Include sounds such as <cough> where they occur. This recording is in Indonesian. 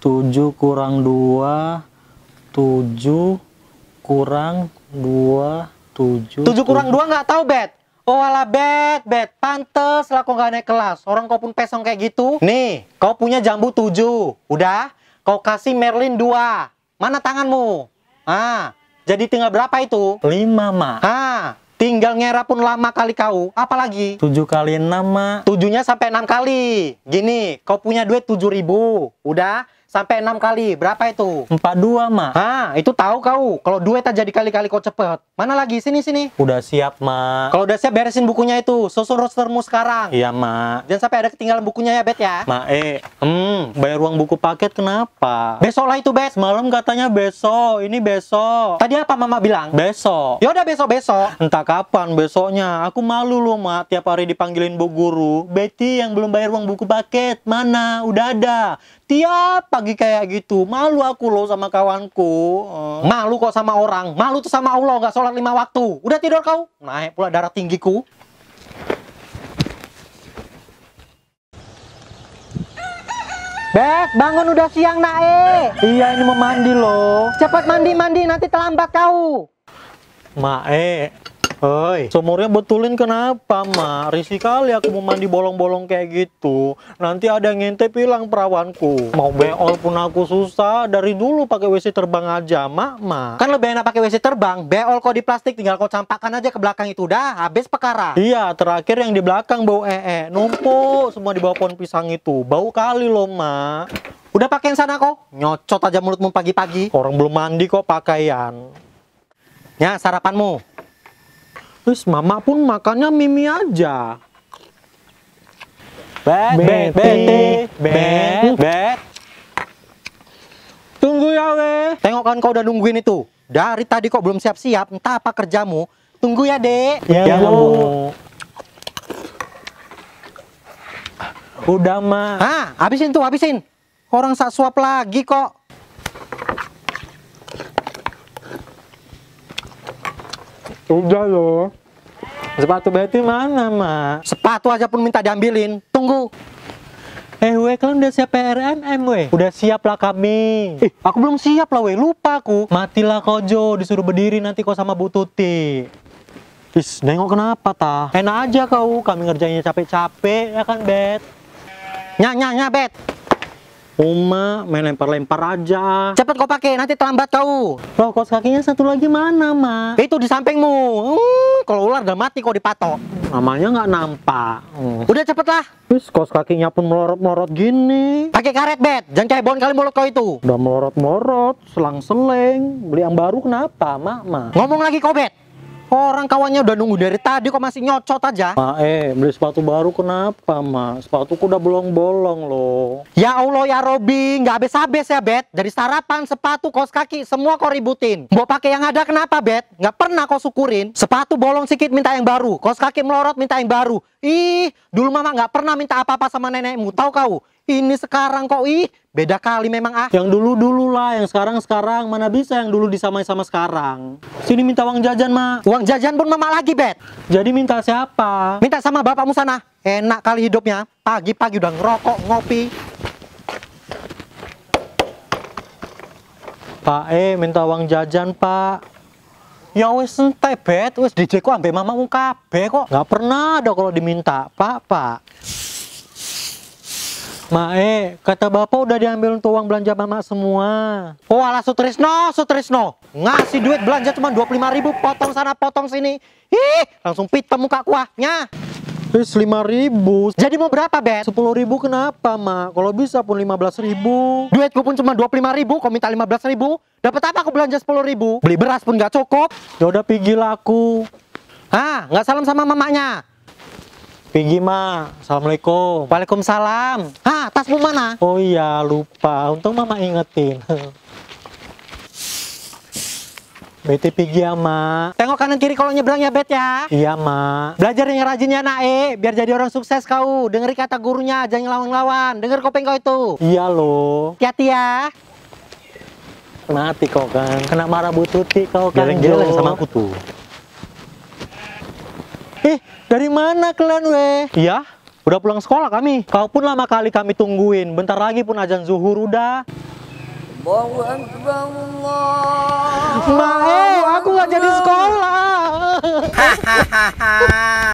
7 kurang 2 7 kurang 2 7 7 kurang 2 nggak tahu bet Oh ala bet, bet, pantes lah kok nggak naik kelas. Orang kau pun pesong kayak gitu. Nih, kau punya jambu 7. Udah, kau kasih Merlin 2. Mana tanganmu? Ah, jadi tinggal berapa itu? 5, Ma. Ah, Tinggal ngera pun lama kali kau. Apalagi? 7 kali 6, Mak. 7-nya sampai 6 kali. Gini, kau punya duit 7 ribu. Udah, sampai enam kali. Berapa itu? Empat dua mah. Ah, itu tahu kau. Kalau dua tak jadi kali kali kau cepet. Mana lagi? Sini sini. Udah siap mah. Kalau udah siap beresin bukunya itu. Susun rostermu sekarang. Iya mah. Jangan sampai ada ketinggalan bukunya ya Bet ya. Ma eh, hmm, bayar uang buku paket kenapa? Besok lah itu Bet. malam katanya besok. Ini besok. Tadi apa Mama bilang? Besok. Ya udah besok besok. Entah kapan besoknya. Aku malu loh Ma. Tiap hari dipanggilin bu guru. Betty yang belum bayar uang buku paket mana? Udah ada tiap pagi kayak gitu malu aku loh sama kawanku uh. malu kok sama orang malu tuh sama Allah gak sholat lima waktu udah tidur kau naik pula darah tinggiku bek bangun udah siang nae. Iya, ini mau mandi loh. Cepat mandi-mandi nanti terlambat kau. Mae, Hei, sumurnya betulin kenapa, Ma? Risi kali aku mau mandi bolong-bolong kayak gitu. Nanti ada yang ngintip hilang perawanku. Mau beol pun aku susah. Dari dulu pakai WC terbang aja, Ma, Mak. Kan lebih enak pakai WC terbang. Beol kok di plastik tinggal kau campakan aja ke belakang itu dah. Habis perkara. Iya, terakhir yang di belakang bau ee. Numpuk semua di bawah pohon pisang itu. Bau kali loh, Ma. Udah pakein sana kok. Nyocot aja mulutmu pagi-pagi. Orang belum mandi kok pakaian. Ya, sarapanmu. Terus mama pun makannya mimi aja. Bet, bet, bet, bet, bet. Tunggu ya, we. Tengok kan kau udah nungguin itu. Dari tadi kok belum siap-siap, entah apa kerjamu. Tunggu ya, dek. Ya, ya bu. Udah, ma. Ah, habisin tuh, habisin. Orang sak suap lagi kok. Udah loh. Sepatu Betty mana, Mak? Sepatu aja pun minta diambilin. Tunggu. Eh, weh, kalian udah siap PRNM, weh? Udah siap lah kami. Ih, aku belum siap lah, weh. Lupa aku. Matilah Kojo, disuruh berdiri nanti kau sama Bu Tuti. Is, nengok kenapa, ta? Enak aja kau, kami ngerjainnya capek-capek, ya kan, Bet? Nyah, nyah, nyah, Bet. Uma, main lempar-lempar aja. Cepet kau pakai, nanti terlambat kau. Loh, kos kakinya satu lagi mana, Ma? Itu di sampingmu. Hmm kalau ular udah mati kok dipatok namanya nggak nampak hmm. udah cepet lah Wis, kos kakinya pun melorot-melorot gini pakai karet bet jangan cebon kali mulut kau itu udah melorot-melorot selang-seleng beli yang baru kenapa mak, mak ngomong lagi kau bet Orang kawannya udah nunggu dari tadi kok masih nyocot aja. Ma, eh, beli sepatu baru kenapa, Ma? Sepatuku udah bolong-bolong loh. Ya Allah ya Robi, nggak habis-habis ya, Bet. Dari sarapan, sepatu, kos kaki, semua kau ributin. Mau pakai yang ada kenapa, Bet? Nggak pernah kau syukurin. Sepatu bolong sikit minta yang baru, kos kaki melorot minta yang baru. Ih, dulu mama nggak pernah minta apa-apa sama nenekmu, tahu kau? ini sekarang kok ih beda kali memang ah yang dulu dulu lah yang sekarang sekarang mana bisa yang dulu disamai sama sekarang sini minta uang jajan ma uang jajan pun mama lagi bet jadi minta siapa minta sama bapakmu sana enak kali hidupnya pagi-pagi udah ngerokok ngopi Pak E minta uang jajan pak Ya wes ente bet, wes DJ ku ambil mama kabeh kok. nggak pernah ada kalau diminta, Pak, Pak. Mae, kata bapak udah diambil untuk uang belanja mama semua. Oh ala Sutrisno, Sutrisno. Ngasih duit belanja cuma 25 ribu, potong sana, potong sini. Ih, langsung pit muka kuahnya. Ih, 5 ribu. Jadi mau berapa, Ben? 10 ribu kenapa, Ma? Kalau bisa pun 15 ribu. Duitku pun cuma 25 ribu, kau minta 15 ribu. Dapat apa aku belanja 10 ribu? Beli beras pun gak cukup. Ya udah pigil aku. Ah, nggak salam sama mamanya. Pinggi ma, assalamualaikum. Waalaikumsalam. Hah, tasmu mana? Oh iya, lupa. Untung mama ingetin. <laughs> Beti pigi ya, Ma. Tengok kanan kiri kalau nyebrang ya, Bet ya. Iya, Ma. Belajar yang rajin ya, Nae. Biar jadi orang sukses kau. Dengerin kata gurunya, jangan lawan-lawan. Dengar kopeng kau itu. Iya, loh. Hati-hati ya. Mati kau kan. Kena marah bututi kau kan. Geleng-geleng sama aku tuh. Eh, dari mana kalian weh? Iya, udah pulang sekolah kami. Kau pun lama kali kami tungguin. Bentar lagi pun ajan zuhur udah. Allahu Akbar Maaf, eh, aku nggak jadi sekolah. <laughs>